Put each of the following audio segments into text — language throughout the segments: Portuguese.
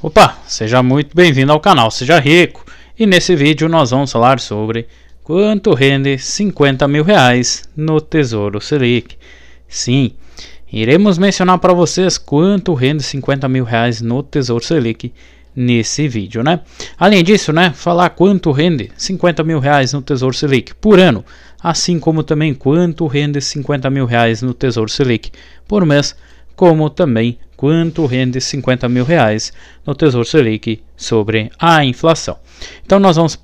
Opa, seja muito bem-vindo ao canal Seja Rico e nesse vídeo nós vamos falar sobre quanto rende 50 mil reais no Tesouro Selic. Sim, iremos mencionar para vocês quanto rende 50 mil reais no Tesouro Selic nesse vídeo, né? Além disso, né, falar quanto rende 50 mil reais no Tesouro Selic por ano, assim como também quanto rende 50 mil reais no Tesouro Selic por mês como também quanto rende 50 mil reais no Tesouro Selic sobre a inflação. Então nós vamos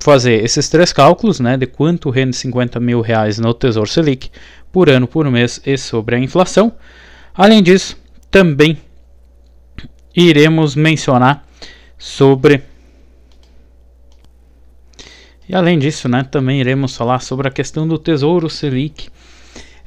fazer esses três cálculos, né, de quanto rende 50 mil reais no Tesouro Selic por ano, por mês e sobre a inflação. Além disso, também iremos mencionar sobre e além disso, né, também iremos falar sobre a questão do Tesouro Selic.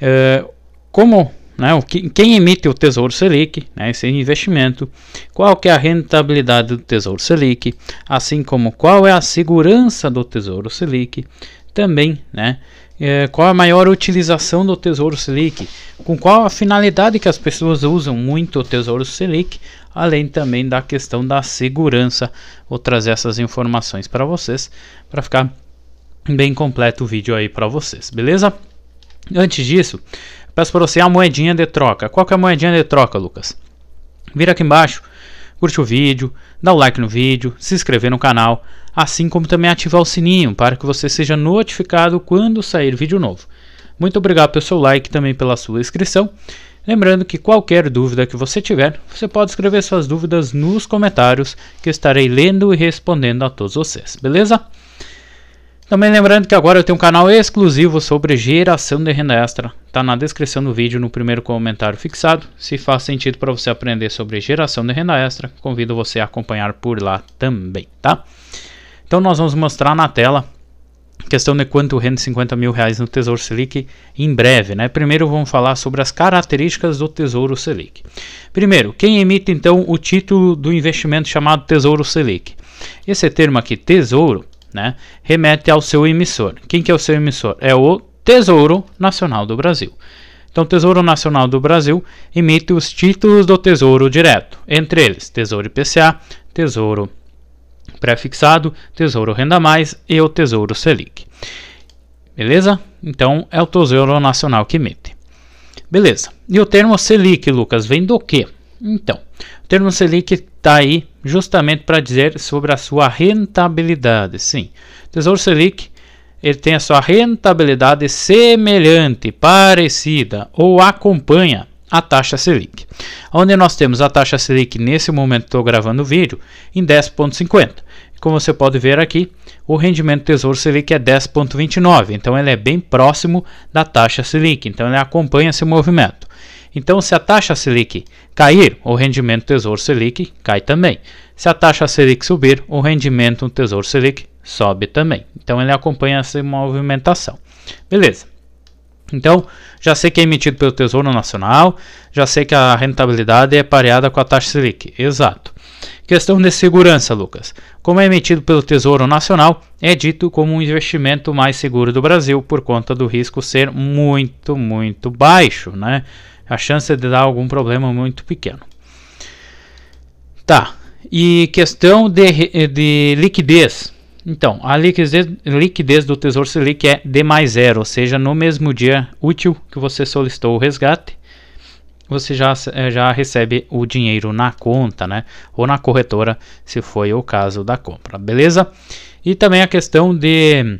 É, como né, o que, quem emite o Tesouro Selic, né, esse investimento, qual que é a rentabilidade do Tesouro Selic, assim como qual é a segurança do Tesouro Selic, também, né, é, qual a maior utilização do Tesouro Selic, com qual a finalidade que as pessoas usam muito o Tesouro Selic, além também da questão da segurança. Vou trazer essas informações para vocês, para ficar bem completo o vídeo aí para vocês, beleza? Antes disso, Peço para você a moedinha de troca. Qual que é a moedinha de troca, Lucas? Vira aqui embaixo, curte o vídeo, dá o like no vídeo, se inscrever no canal, assim como também ativar o sininho para que você seja notificado quando sair vídeo novo. Muito obrigado pelo seu like e também pela sua inscrição. Lembrando que qualquer dúvida que você tiver, você pode escrever suas dúvidas nos comentários que estarei lendo e respondendo a todos vocês, beleza? Também lembrando que agora eu tenho um canal exclusivo sobre geração de renda extra. está na descrição do vídeo, no primeiro comentário fixado. Se faz sentido para você aprender sobre geração de renda extra, convido você a acompanhar por lá também, tá? Então nós vamos mostrar na tela questão de quanto rende 50 mil reais no Tesouro Selic em breve, né? Primeiro vamos falar sobre as características do Tesouro Selic. Primeiro, quem emite então o título do investimento chamado Tesouro Selic? Esse termo aqui, Tesouro, né, remete ao seu emissor. Quem que é o seu emissor? É o Tesouro Nacional do Brasil. Então, o Tesouro Nacional do Brasil emite os títulos do Tesouro Direto, entre eles Tesouro IPCA, Tesouro Prefixado, Tesouro Renda Mais e o Tesouro Selic. Beleza? Então, é o Tesouro Nacional que emite. Beleza. E o termo Selic, Lucas, vem do quê? Então, termo Selic está aí justamente para dizer sobre a sua rentabilidade. Sim, Tesouro Selic ele tem a sua rentabilidade semelhante, parecida ou acompanha a taxa Selic. Onde nós temos a taxa Selic nesse momento estou gravando o vídeo em 10.50. Como você pode ver aqui, o rendimento do Tesouro Selic é 10.29, então ele é bem próximo da taxa Selic, então ele acompanha esse movimento. Então, se a taxa Selic cair, o rendimento Tesouro Selic cai também. Se a taxa Selic subir, o rendimento do Tesouro Selic sobe também. Então, ele acompanha essa movimentação. Beleza. Então, já sei que é emitido pelo Tesouro Nacional, já sei que a rentabilidade é pareada com a taxa Selic. Exato. Questão de segurança, Lucas. Como é emitido pelo Tesouro Nacional, é dito como um investimento mais seguro do Brasil por conta do risco ser muito, muito baixo, né? a chance de dar algum problema muito pequeno. Tá, e questão de, de liquidez. Então, a liquidez, liquidez do Tesouro Selic é D mais zero, ou seja, no mesmo dia útil que você solicitou o resgate, você já, eh, já recebe o dinheiro na conta, né? Ou na corretora, se foi o caso da compra, beleza? E também a questão de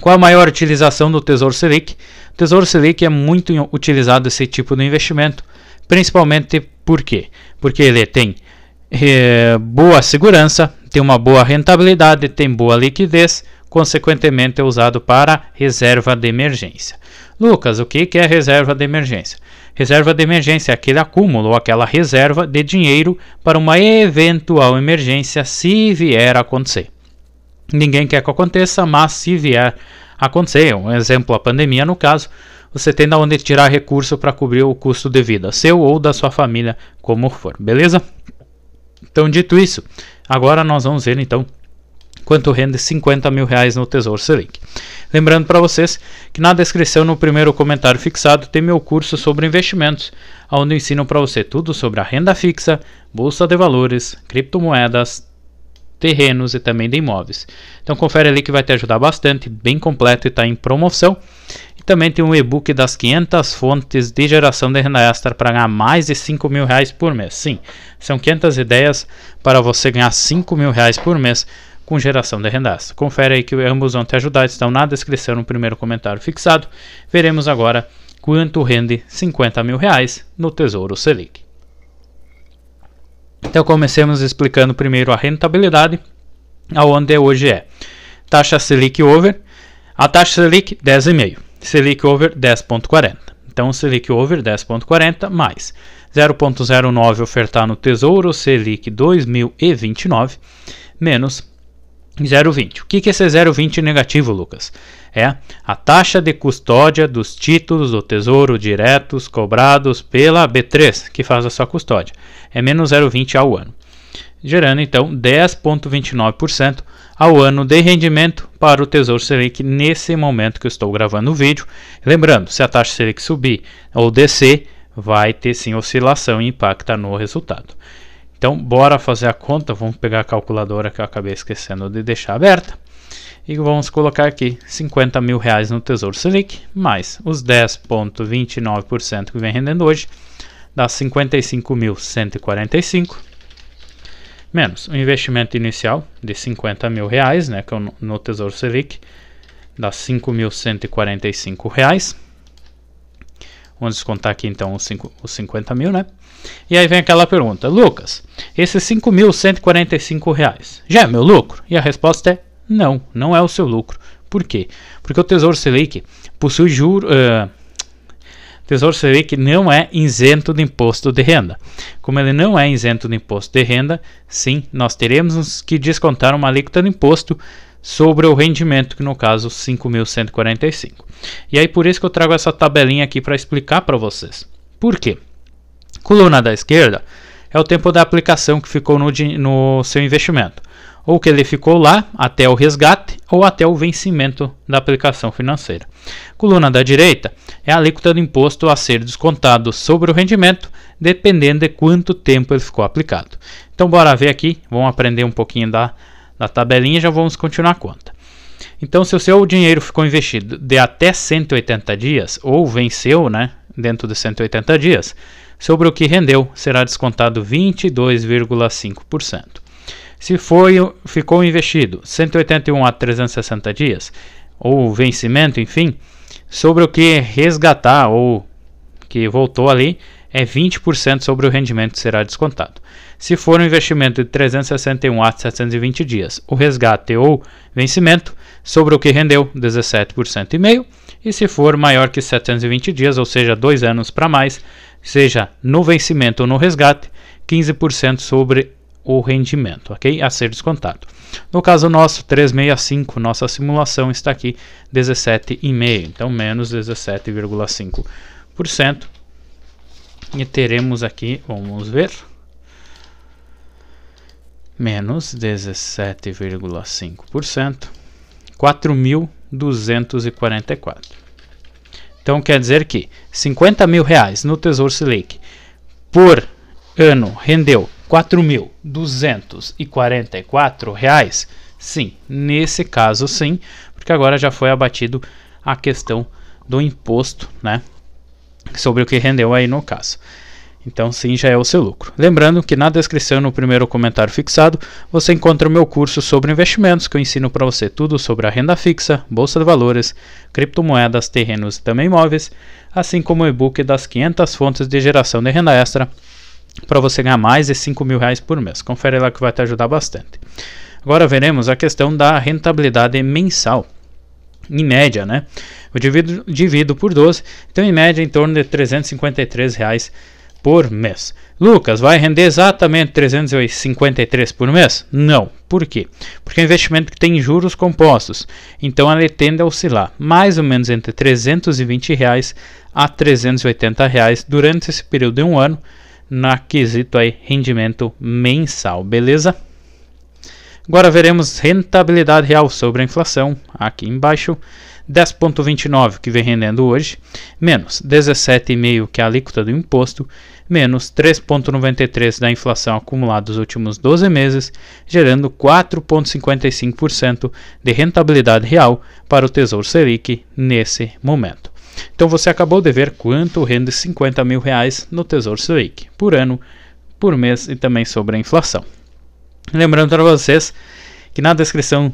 qual a maior utilização do Tesouro Selic? O Tesouro Selic é muito utilizado esse tipo de investimento, principalmente por quê? Porque ele tem é, boa segurança, tem uma boa rentabilidade, tem boa liquidez, consequentemente é usado para reserva de emergência. Lucas, o que é reserva de emergência? Reserva de emergência é aquele acúmulo ou aquela reserva de dinheiro para uma eventual emergência se vier a acontecer. Ninguém quer que aconteça, mas se vier acontecer, um exemplo, a pandemia no caso, você tem da onde tirar recurso para cobrir o custo de vida, seu ou da sua família, como for, beleza? Então, dito isso, agora nós vamos ver então quanto rende 50 mil reais no Tesouro Selic. Lembrando para vocês que na descrição, no primeiro comentário fixado, tem meu curso sobre investimentos, onde eu ensino para você tudo sobre a renda fixa, bolsa de valores, criptomoedas, terrenos e também de imóveis. Então confere ali que vai te ajudar bastante, bem completo e está em promoção. E também tem um e-book das 500 fontes de geração de renda extra para ganhar mais de 5 mil reais por mês. Sim, são 500 ideias para você ganhar 5 mil reais por mês com geração de renda extra. Confere aí que ambos vão te ajudar, estão na descrição no primeiro comentário fixado. Veremos agora quanto rende 50 mil reais no Tesouro Selic. Então comecemos explicando primeiro a rentabilidade, aonde hoje é taxa Selic over, a taxa Selic 10,5, Selic over 10,40. Então Selic over 10,40 mais 0,09 ofertar no Tesouro Selic 2029 menos 0,20. O que, que é esse 0,20 negativo, Lucas? É a taxa de custódia dos títulos do Tesouro diretos cobrados pela B3, que faz a sua custódia é menos 0,20 ao ano, gerando então 10,29% ao ano de rendimento para o Tesouro Selic nesse momento que eu estou gravando o vídeo. Lembrando, se a taxa Selic subir ou descer, vai ter sim oscilação e impacta no resultado. Então, bora fazer a conta. Vamos pegar a calculadora que eu acabei esquecendo de deixar aberta. E vamos colocar aqui 50 mil reais no Tesouro Selic, mais os 10,29% que vem rendendo hoje, dá 55.145 menos o investimento inicial de 50 mil reais, né, que é no Tesouro Selic, dá 5.145 reais. Vamos descontar aqui então os, 5, os 50 mil, né? E aí vem aquela pergunta, Lucas, esses 5.145 reais já é meu lucro? E a resposta é não, não é o seu lucro. Por quê? Porque o Tesouro Selic possui juros. Uh, eh, Tesouro Selic não é isento de imposto de renda. Como ele não é isento de imposto de renda, sim, nós teremos que descontar uma alíquota de imposto sobre o rendimento, que no caso 5.145. E aí por isso que eu trago essa tabelinha aqui para explicar para vocês. Por quê? Coluna da esquerda é o tempo da aplicação que ficou no, no seu investimento ou que ele ficou lá até o resgate ou até o vencimento da aplicação financeira. Coluna da direita é a alíquota do imposto a ser descontado sobre o rendimento, dependendo de quanto tempo ele ficou aplicado. Então, bora ver aqui, vamos aprender um pouquinho da, da tabelinha e já vamos continuar a conta. Então, se o seu dinheiro ficou investido de até 180 dias ou venceu, né, dentro de 180 dias, sobre o que rendeu será descontado 22,5%. Se foi, ficou investido 181 a 360 dias, ou vencimento, enfim, sobre o que resgatar ou que voltou ali, é 20% sobre o rendimento que será descontado. Se for um investimento de 361 a 720 dias, o resgate ou vencimento sobre o que rendeu 17,5%, e se for maior que 720 dias, ou seja, dois anos para mais, seja no vencimento ou no resgate, 15% sobre o rendimento, ok? A ser descontado. No caso nosso, 365, nossa simulação está aqui 17,5, então menos 17,5%. E teremos aqui, vamos ver, menos 17,5%, 4.244. Então quer dizer que 50 mil reais no Tesouro Selic por ano rendeu 4.244 reais? Sim, nesse caso sim, porque agora já foi abatido a questão do imposto, né? Sobre o que rendeu aí no caso. Então, sim, já é o seu lucro. Lembrando que na descrição, no primeiro comentário fixado, você encontra o meu curso sobre investimentos, que eu ensino para você tudo sobre a renda fixa, bolsa de valores, criptomoedas, terrenos e também imóveis, assim como o e-book das 500 fontes de geração de renda extra para você ganhar mais de 5 mil reais por mês. Confere lá que vai te ajudar bastante. Agora veremos a questão da rentabilidade mensal. Em média, né? Eu divido, divido por 12, então em média em torno de 353 reais por mês. Lucas, vai render exatamente 353 por mês? Não. Por quê? Porque é um investimento que tem juros compostos. Então ele tende a oscilar mais ou menos entre 320 reais a 380 reais durante esse período de um ano na quesito aí rendimento mensal, beleza? Agora veremos rentabilidade real sobre a inflação, aqui embaixo, 10.29 que vem rendendo hoje, menos 17,5 que é a alíquota do imposto, menos 3.93 da inflação acumulada dos últimos 12 meses, gerando 4.55% de rentabilidade real para o Tesouro Selic nesse momento. Então você acabou de ver quanto rende 50 mil reais no Tesouro Selic por ano, por mês e também sobre a inflação. Lembrando para vocês que na descrição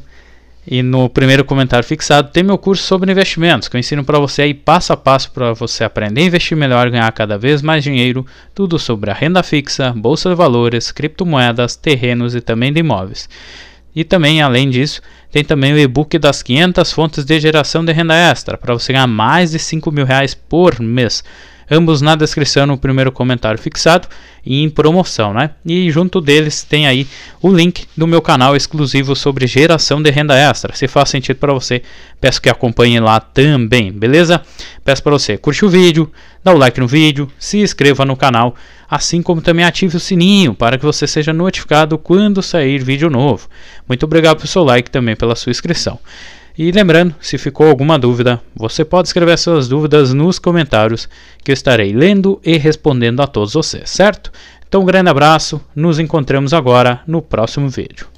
e no primeiro comentário fixado tem meu curso sobre investimentos, que eu ensino para você aí passo a passo para você aprender a investir melhor, ganhar cada vez mais dinheiro, tudo sobre a renda fixa, bolsa de valores, criptomoedas, terrenos e também de imóveis. E também, além disso, tem também o e-book das 500 fontes de geração de renda extra, para você ganhar mais de 5 mil reais por mês ambos na descrição no primeiro comentário fixado e em promoção, né? E junto deles tem aí o link do meu canal exclusivo sobre geração de renda extra. Se faz sentido para você, peço que acompanhe lá também, beleza? Peço para você curte o vídeo, dá o like no vídeo, se inscreva no canal, assim como também ative o sininho para que você seja notificado quando sair vídeo novo. Muito obrigado pelo seu like também pela sua inscrição. E lembrando, se ficou alguma dúvida, você pode escrever suas dúvidas nos comentários que eu estarei lendo e respondendo a todos vocês, certo? Então, um grande abraço, nos encontramos agora no próximo vídeo.